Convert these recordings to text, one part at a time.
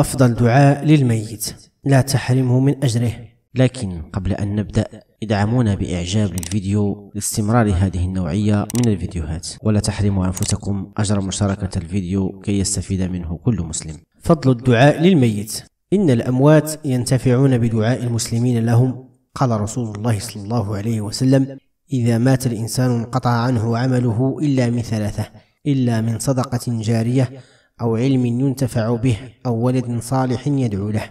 أفضل دعاء للميت لا تحرمه من أجره لكن قبل أن نبدأ ادعمونا بإعجاب للفيديو لاستمرار هذه النوعية من الفيديوهات ولا تحرموا أنفسكم أجر مشاركة الفيديو كي يستفيد منه كل مسلم فضل الدعاء للميت إن الأموات ينتفعون بدعاء المسلمين لهم قال رسول الله صلى الله عليه وسلم إذا مات الإنسان انقطع عنه عمله إلا من ثلاثة إلا من صدقة جارية أو علم ينتفع به أو ولد صالح يدعو له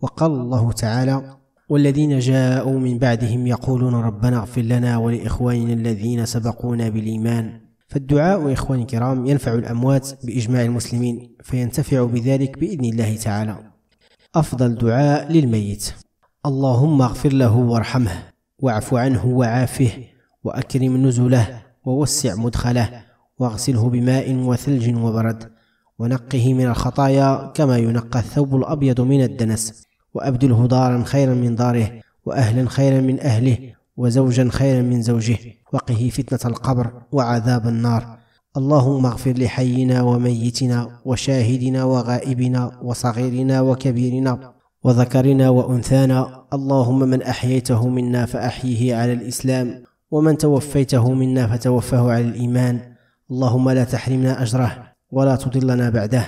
وقال الله تعالى والذين جاءوا من بعدهم يقولون ربنا اغفر لنا ولإخواننا الذين سبقونا بالإيمان فالدعاء إخواني الكرام ينفع الأموات بإجماع المسلمين فينتفع بذلك بإذن الله تعالى أفضل دعاء للميت اللهم اغفر له وارحمه واعف عنه وعافه وأكرم نزله ووسع مدخله واغسله بماء وثلج وبرد ونقه من الخطايا كما ينقى الثوب الأبيض من الدنس وأبدله دارا خيرا من داره وأهلا خيرا من أهله وزوجا خيرا من زوجه وقه فتنة القبر وعذاب النار اللهم اغفر لحينا وميتنا وشاهدنا وغائبنا وصغيرنا وكبيرنا وذكرنا وأنثانا اللهم من أحييته منا فأحيه على الإسلام ومن توفيته منا فتوفه على الإيمان اللهم لا تحرمنا أجره ولا تضلنا بعده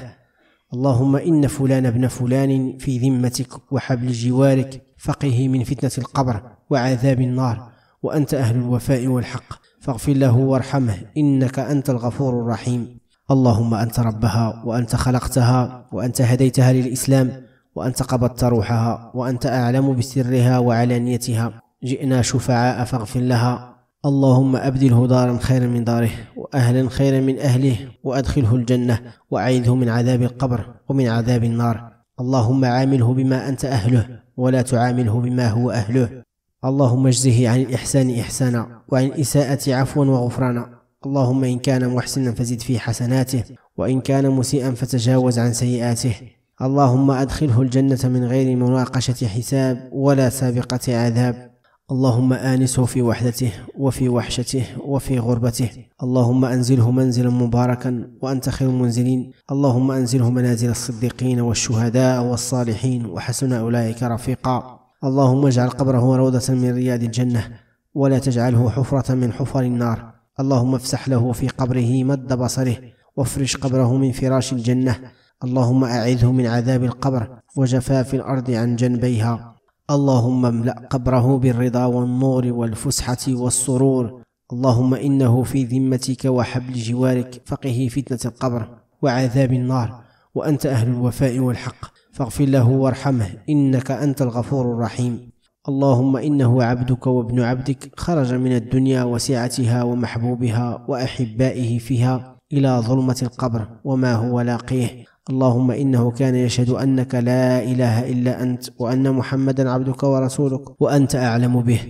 اللهم إن فلان ابن فلان في ذمتك وحبل جوارك فقه من فتنة القبر وعذاب النار وأنت أهل الوفاء والحق فاغفر له وارحمه إنك أنت الغفور الرحيم اللهم أنت ربها وأنت خلقتها وأنت هديتها للإسلام وأنت قبضت روحها وأنت أعلم بسرها وعلانيتها جئنا شفعاء فاغفر لها اللهم أبدله دارا خيرا من داره وأهلا خيرا من أهله وأدخله الجنة وأعيذه من عذاب القبر ومن عذاب النار اللهم عامله بما أنت أهله ولا تعامله بما هو أهله اللهم اجزه عن الإحسان إحسانا وعن الإساءة عفوا وغفرانا اللهم إن كان محسنا فزد في حسناته وإن كان مسيئا فتجاوز عن سيئاته اللهم أدخله الجنة من غير مناقشة حساب ولا سابقة عذاب اللهم آنسه في وحدته وفي وحشته وفي غربته اللهم أنزله منزلا مباركا وأنت خير المنزلين اللهم أنزله منازل الصديقين والشهداء والصالحين وحسن أولئك رفيقا اللهم اجعل قبره روضة من رياض الجنة ولا تجعله حفرة من حفر النار اللهم افسح له في قبره مد بصره وافرش قبره من فراش الجنة اللهم أعذه من عذاب القبر وجفاف الأرض عن جنبيها اللهم املا قبره بالرضا والنور والفسحه والسرور اللهم انه في ذمتك وحبل جوارك فقه فتنه القبر وعذاب النار وانت اهل الوفاء والحق فاغفر له وارحمه انك انت الغفور الرحيم اللهم انه عبدك وابن عبدك خرج من الدنيا وسعتها ومحبوبها واحبائه فيها الى ظلمه القبر وما هو لاقيه اللهم انه كان يشهد انك لا اله الا انت وان محمدا عبدك ورسولك وانت اعلم به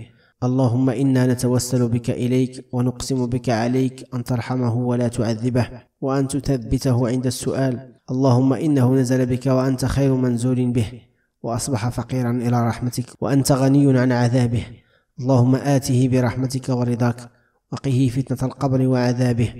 اللهم انا نتوسل بك اليك ونقسم بك عليك ان ترحمه ولا تعذبه وان تثبته عند السؤال اللهم انه نزل بك وانت خير منزول به واصبح فقيرا الى رحمتك وانت غني عن عذابه اللهم اته برحمتك ورضاك وقه فتنه القبر وعذابه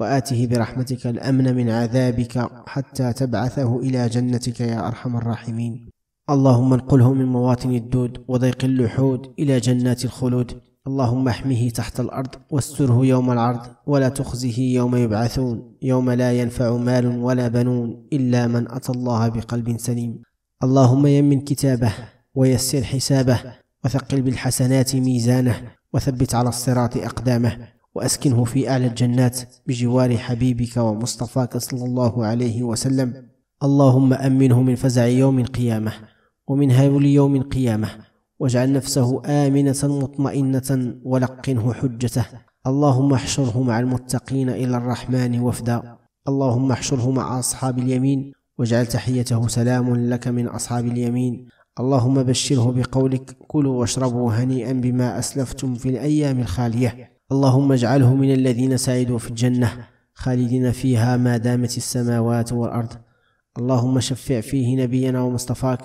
وآته برحمتك الأمن من عذابك حتى تبعثه إلى جنتك يا أرحم الراحمين اللهم انقله من مواطن الدود وضيق اللحود إلى جنات الخلود اللهم احمه تحت الأرض واستره يوم العرض ولا تخزه يوم يبعثون يوم لا ينفع مال ولا بنون إلا من أتى الله بقلب سليم اللهم يمن كتابه ويسر حسابه وثقل بالحسنات ميزانه وثبت على الصراط أقدامه وأسكنه في أعلى الجنات بجوار حبيبك ومصطفاك صلى الله عليه وسلم اللهم أمنه من فزع يوم القيامة ومن هول يوم القيامة واجعل نفسه آمنة مطمئنة ولقنه حجته اللهم احشره مع المتقين إلى الرحمن وفدا اللهم احشره مع أصحاب اليمين واجعل تحيته سلام لك من أصحاب اليمين اللهم بشره بقولك كلوا واشربوا هنيئا بما أسلفتم في الأيام الخالية اللهم اجعله من الذين سعدوا في الجنة خالدين فيها ما دامت السماوات والأرض اللهم شفع فيه نبينا ومصطفاك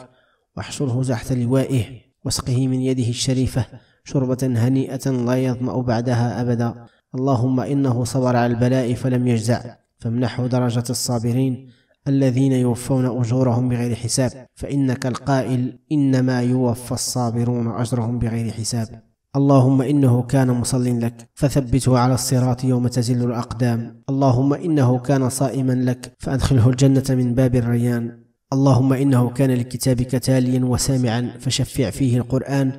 واحشره تحت لوائه واسقه من يده الشريفة شربة هنيئة لا يظمأ بعدها أبدا اللهم إنه صبر على البلاء فلم يجزع فامنحه درجة الصابرين الذين يوفون أجورهم بغير حساب فإنك القائل إنما يوفى الصابرون أجرهم بغير حساب اللهم انه كان مصل لك فثبته على الصراط يوم تزل الاقدام اللهم انه كان صائما لك فادخله الجنه من باب الريان اللهم انه كان لكتابك تاليا وسامعا فشفع فيه القران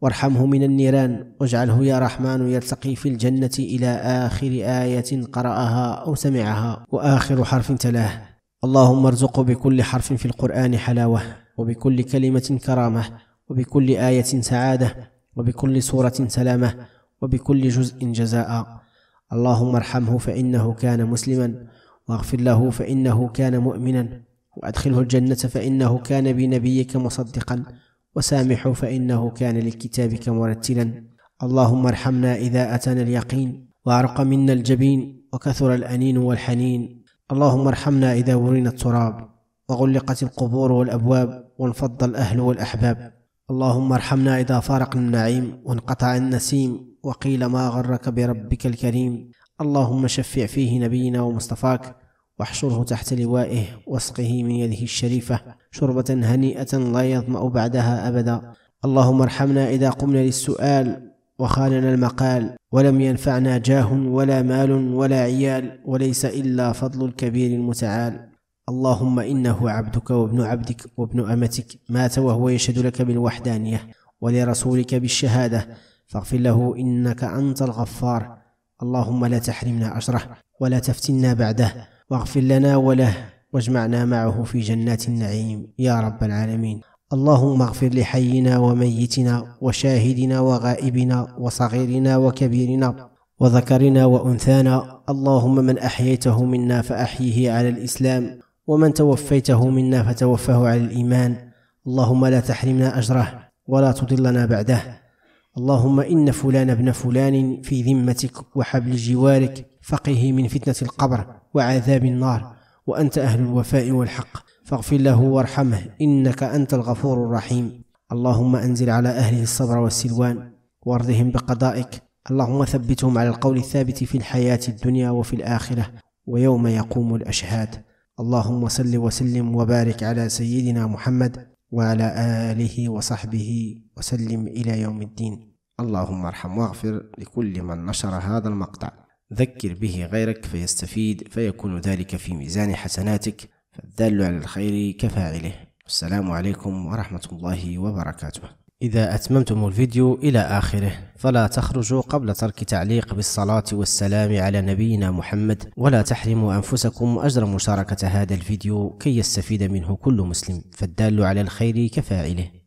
وارحمه من النيران واجعله يا رحمن يلتقي في الجنه الى اخر ايه قراها او سمعها واخر حرف تلاه اللهم ارزقه بكل حرف في القران حلاوه وبكل كلمه كرامه وبكل ايه سعاده وبكل سورة سلامة وبكل جزء جزاء اللهم ارحمه فإنه كان مسلما واغفر له فإنه كان مؤمنا وأدخله الجنة فإنه كان بنبيك مصدقا وسامحه فإنه كان لكتابك مرتلا اللهم ارحمنا إذا أتانا اليقين وعرق منا الجبين وكثر الأنين والحنين اللهم ارحمنا إذا ورينا التراب وغلقت القبور والأبواب وانفض الأهل والأحباب اللهم ارحمنا إذا فارقنا النعيم وانقطع النسيم وقيل ما غرك بربك الكريم اللهم شفع فيه نبينا ومصطفاك واحشره تحت لوائه واسقه من يده الشريفة شربة هنيئة لا يظمأ بعدها أبدا اللهم ارحمنا إذا قمنا للسؤال وخاننا المقال ولم ينفعنا جاه ولا مال ولا عيال وليس إلا فضل الكبير المتعال اللهم إنه عبدك وابن عبدك وابن أمتك مات وهو يشهد لك بالوحدانية ولرسولك بالشهادة فاغفر له إنك أنت الغفار اللهم لا تحرمنا أجره ولا تفتنا بعده واغفر لنا وله واجمعنا معه في جنات النعيم يا رب العالمين اللهم اغفر لحينا وميتنا وشاهدنا وغائبنا وصغيرنا وكبيرنا وذكرنا وانثانا اللهم من احييته منا فاحيه على الاسلام ومن توفيته منا فتوفاه على الايمان اللهم لا تحرمنا اجره ولا تضلنا بعده اللهم ان فلان ابن فلان في ذمتك وحبل جوارك فقه من فتنه القبر وعذاب النار وانت اهل الوفاء والحق فاغفر له وارحمه انك انت الغفور الرحيم اللهم انزل على اهله الصبر والسلوان وارضهم بقضائك اللهم ثبتهم على القول الثابت في الحياه الدنيا وفي الاخره ويوم يقوم الاشهاد اللهم صل وسلم وبارك على سيدنا محمد وعلى اله وصحبه وسلم الى يوم الدين اللهم ارحم واغفر لكل من نشر هذا المقطع ذكر به غيرك فيستفيد فيكون ذلك في ميزان حسناتك فالدال على الخير كفاعله السلام عليكم ورحمه الله وبركاته إذا أتممتم الفيديو إلى آخره فلا تخرجوا قبل ترك تعليق بالصلاة والسلام على نبينا محمد ولا تحرموا أنفسكم أجر مشاركة هذا الفيديو كي يستفيد منه كل مسلم فالدال على الخير كفاعله